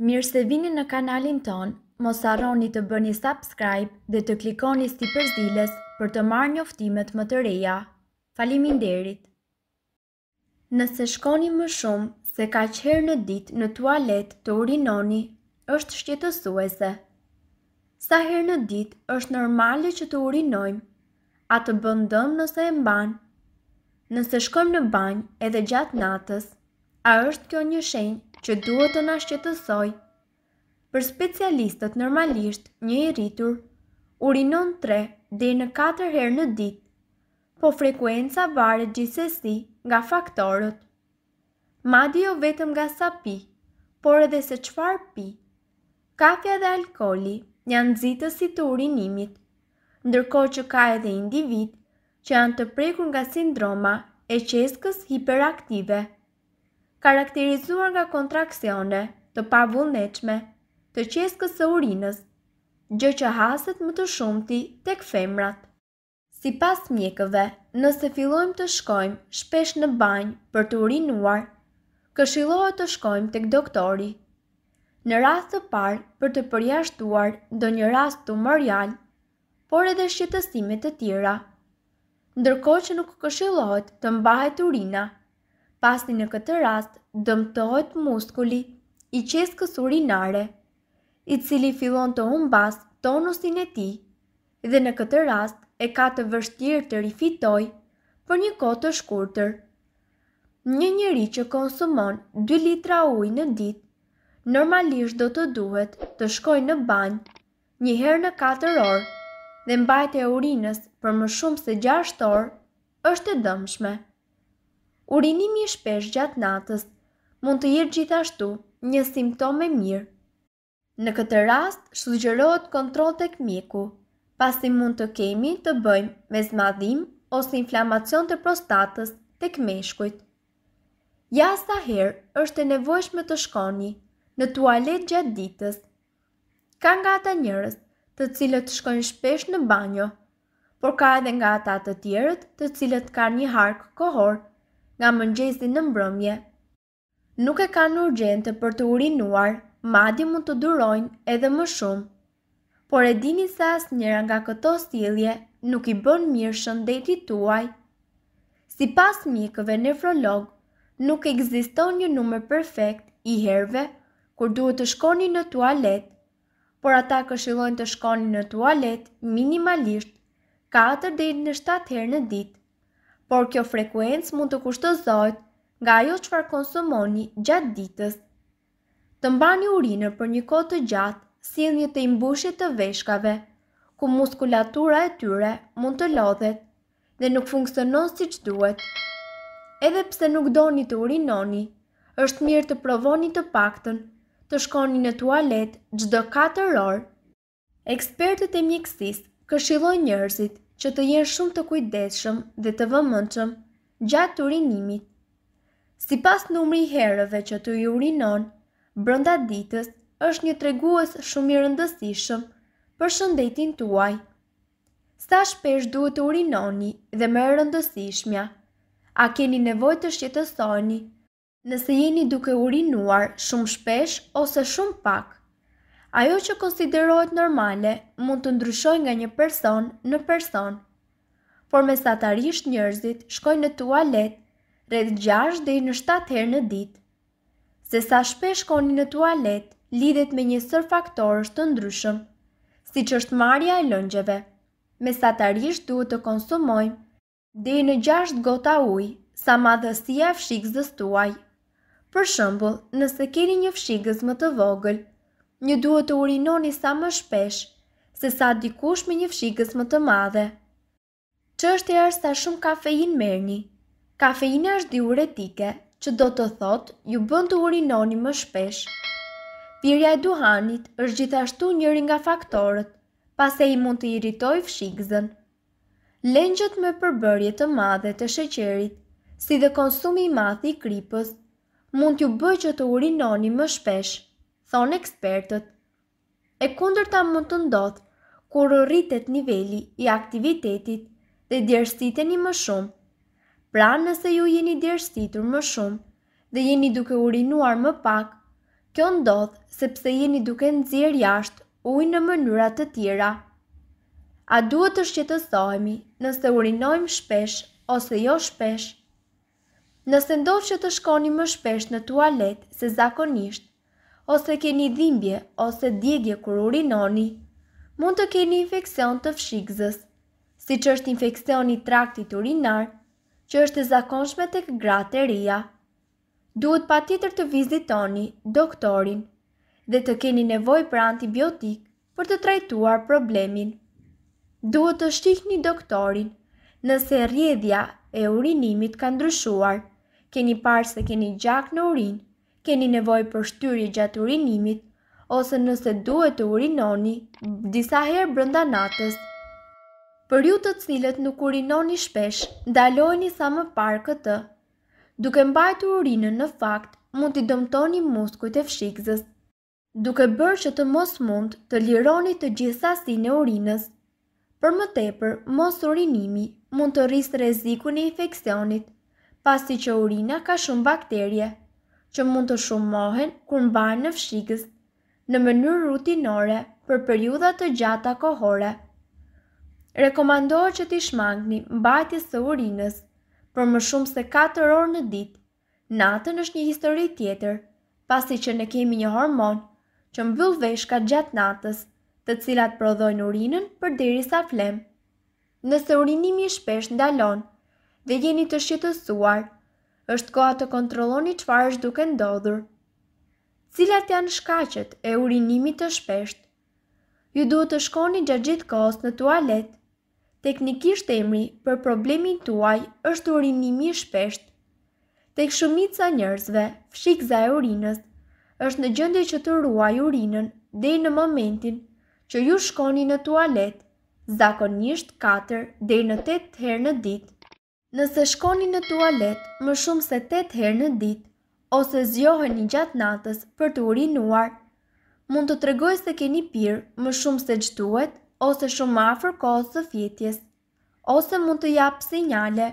Mirë se vini në kanalin ton, mos arroni të bëni subscribe dhe të klikoni si përzdiles për të marrë njoftimet më të reja. Falimin derit! Nëse shkoni më shumë se ka qërë në dit në tualet të urinoni, është shqetësuese. Sa herë në dit është normale që të urinojmë, a të bëndëm nëse e mbanë. Nëse shkojmë në banjë edhe gjatë natës, a është kjo një shenjë që duhet të na shqetësoj. Për specialistët normalisht, një i rritur, urinon 3 dhe në 4 herë në dit, po frekuenca vare gjithsesi nga faktorët. Madi jo vetëm nga sa pi, por edhe se qfar pi. Kafja dhe alkoli një nëzitës si të urinimit, ndërko që ka edhe individ që janë të prekur nga sindroma e qeskës hiperaktive karakterizuar nga kontraksione të pavullnetshme të qeskës së urinës, gjë që haset më të shumti tek femrat. Si pas mjekëve, nëse fillojmë të shkojmë shpesh në banjë për të urinuar, këshilohet të shkojmë tek këdoktori. Në rast të parë për të përjashtuar do një rast të marjallë, por edhe shqetësimet të tjera. Ndërko që nuk këshilohet të mbahet urina, pasni në këtë rast dëmtohet muskuli i qeskës urinare, i cili fillon të umbas tonusin e ti, dhe në këtë rast e ka të vështirë të rifitoj për një kohë të shkurëtër. Një njëri që konsumon 2 litra uj në dit, normalisht do të duhet të shkoj në banjë një herë në 4 orë dhe mbajt e urinës për më shumë se 6 orë është e dëmshme. Urinimi shpesh gjatë natës mund të jetë gjithashtu një simptom e mirë. Në këtë rast, sugjerohet kontroll tek këmiku, pasi mund të kemi të bëjmë me zmadhim ose inflamacion të prostatës tek meshkujt. Ja sa herë është e nevojshme të shkoni në tualet gjatë ditës. Ka nga ata njerëz të cilët shkojnë shpesh në banjo, por ka edhe nga ata të tjerët të cilët kanë një hark kohor nga mëngjesi në mbrëmje nuk e kanë urgjente për të urinuar, madje mund të durojnë edhe më shumë. Por e dini se asnjëra nga këto sjellje nuk i bën mirë shëndetit tuaj. Sipas mjekëve nefrolog, nuk ekziston një numër perfekt i herëve kur duhet të shkoni në tualet, por ata këshillojnë të shkoni në tualet minimalisht 4 deri në 7 herë në ditë. Por kjo frekuencë mund të kushtozojë nga ajo farë konsumoni gjatë ditës. Të mbani urinë për një kohë të gjatë, si një të imbushit të veshkave, ku muskulatura e tyre mund të lodhet dhe nuk funksionon si që duhet. Edhe pse nuk doni të urinoni, është mirë të provoni të paktën, të shkoni në tualet gjdo 4 orë. Ekspertët e mjekësis këshiloj njërzit që të jenë shumë të kujdeshëm dhe të vëmënqëm gjatë urinimit. Si pas numri herëve që të i urinon, brënda ditës është një treguës shumë i rëndësishëm për shëndetin tuaj. Sa shpesh duhet të urinoni dhe më rëndësishmja? A keni nevoj të shqetësoni nëse jeni duke urinuar shumë shpesh ose shumë pak? Ajo që konsiderohet normale mund të ndryshoj nga një person në person. Por mesatarisht njerëzit shkojnë në tualet rreth 6 deri në 7 herë në ditë. Se sa shpesh koni në tualet, lidhet me një sër faktorësh të ndryshëm, siç është marrja e lëngjeve. Mesatarisht duhet të konsumojmë deri në 6 gota ujë, sa madhësia e fshikës tuaj. Për shembull, nëse keni një fshikës më të vogël, një duhet të urinoni sa më shpesh se sa dikush me një fshikës më të madhe. Çështja është sa shumë kafein merrni, Kafeina është diuretike, që do të thotë ju bën të urinoni më shpesh. Pirja e duhanit është gjithashtu njëri nga faktorët, pasi i mund të irritoj fshikzën. Lëngjet me përbërje të madhe të sheqerit, si dhe konsumi i madh i kripës, mund t'ju bëjë që të urinoni më shpesh, thon ekspertët. E kundërta mund të ndodh kur rritet niveli i aktivitetit dhe djerësiteni më shumë. Pra nëse ju jeni djerështitur më shumë dhe jeni duke urinuar më pak, kjo ndodhë sepse jeni duke nëzirë jashtë ujë në mënyrat të tjera. A duhet të shqetësohemi nëse urinojmë shpesh ose jo shpesh? Nëse ndodhë që të shkoni më shpesh në tualet se zakonisht, ose keni dhimbje ose djegje kur urinoni, mund të keni infekcion të fshikzës, si që është infekcioni i traktit urinarë, që është e zakonshme tek gratë e rija. Duhet pa tjetër të vizitoni doktorin dhe të keni nevoj për antibiotik për të trajtuar problemin. Duhet të shqihni doktorin nëse rjedhja e urinimit ka ndryshuar, keni parë se keni gjak në urin, keni nevoj për shtyri gjatë urinimit, ose nëse duhet të urinoni disa herë brënda natës për ju të cilët nuk urinoni shpesh, ndalojni sa më parë këtë. Duke mbajtur urinën në fakt, mund t'i dëmtoni muskujt e fshikzës. Duke bërë që të mos mund të lironi të gjithsasinë e urinës. Për më tepër, mos urinimi mund të rrisë rrezikun e infeksionit, pasi që urina ka shumë bakterie që mund të shumohen kur mbahen në fshikës në mënyrë rutinore për periudha të gjata kohore rekomandohet që t'i shmangni mbajtjes së urinës për më shumë se 4 orë në ditë. Natën është një histori tjetër, pasi që ne kemi një hormon që mbyll veshka gjatë natës, të cilat prodhojnë urinën për diri sa flem. Nëse urinimi shpesh ndalon dhe jeni të shqetësuar, është koha të kontrolloni çfarë është duke ndodhur. Cilat janë shkaqet e urinimit të shpesht? Ju duhet të shkoni gjatë gjithë kohës në tualet teknikisht emri për problemin tuaj është urinimi i shpesht. Tek shumica njerëzve, fshikza e urinës është në gjendje që të ruaj urinën deri në momentin që ju shkoni në tualet, zakonisht 4 deri në 8 herë në ditë. Nëse shkoni në tualet më shumë se 8 herë në ditë ose zgjoheni gjatë natës për të urinuar, mund të tregoj se keni pirë më shumë se gjtuet ose shumë afër kohës së fitjes, ose mund të japë sinjale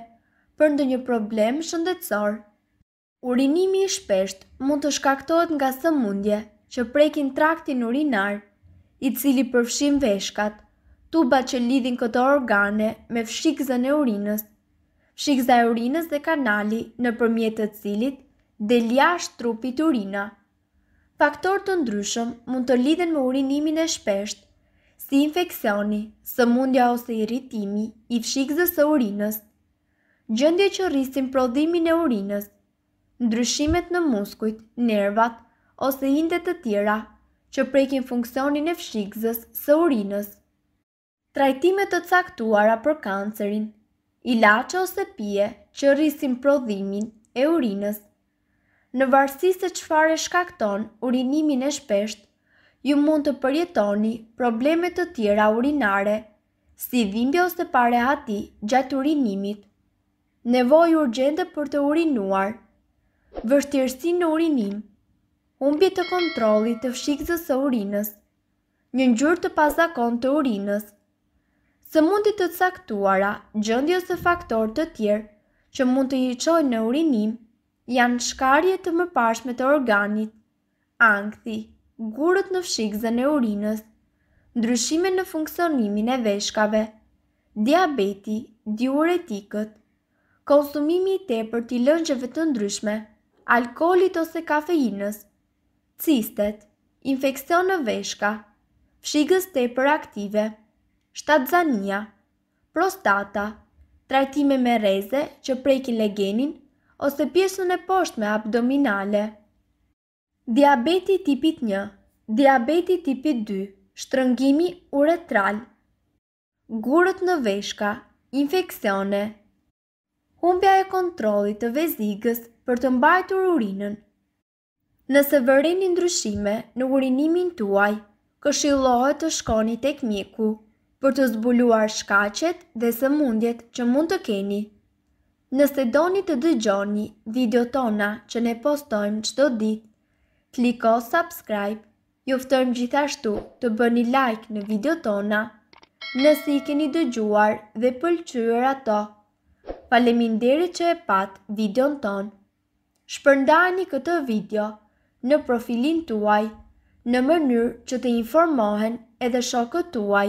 për ndë një problem shëndetësor. Urinimi i shpesht mund të shkaktohet nga së mundje që prekin traktin urinar, i cili përfshim veshkat, tuba që lidhin këto organe me fshikëzën e urinës, fshikëza e urinës dhe kanali në përmjetët të cilit dhe liash trupit urina. Faktor të ndryshëm mund të lidhen me urinimin e shpesht, si infekcioni, sëmundja ose irritimi i fshikës së urinës, gjëndje që rrisin prodhimin e urinës, ndryshimet në muskujt, nervat ose indet të tjera që prekin funksionin e fshikëzës së urinës. Trajtimet të caktuara për kancerin, ilaqë ose pije që rrisin prodhimin e urinës. Në varsi se qëfar e shkakton urinimin e shpesht, ju mund të përjetoni probleme të tjera urinare, si dhimbje ose pare ati gjatë urinimit, nevoj urgjende për të urinuar, vështirësi në urinim, humbje të kontrolit të fshikëzës e urinës, një njërë të pasakon të urinës, së mundit të caktuara gjëndje ose faktor të tjerë që mund të jiqoj në urinim, janë shkarje të mëpashme të organit, angthi. Gurët në fshikëzën e urinës Ndryshime në funksionimin e veshkave Diabeti, diuretikët Konsumimi i te për t'i të ndryshme Alkolit ose kafeinës Cistet Infekcion në veshka Fshikëz te për aktive Shtadzania Prostata Trajtime me reze që prejkin legenin Ose pjesën e poshtme me abdominale Diabeti tipit 1 Diabeti tipit 2 Shtrëngimi uretral Gurët në veshka Infekcione Humbja e kontrolit të vezigës për të mbajtur urinën Nëse vëreni ndryshime në urinimin tuaj, këshillohet të shkoni tek mjeku për të zbuluar shkaqet dhe sëmundjet që mund të keni. Nëse doni të dëgjoni video tona që ne postojmë çdo ditë kliko subscribe. Juftojmë gjithashtu të bëni like në video tona, nësi i keni dëgjuar dhe pëlqyër ato. Faleminderi që e pat videon ton. Shpërndani këtë video në profilin tuaj, në mënyrë që të informohen edhe shokët tuaj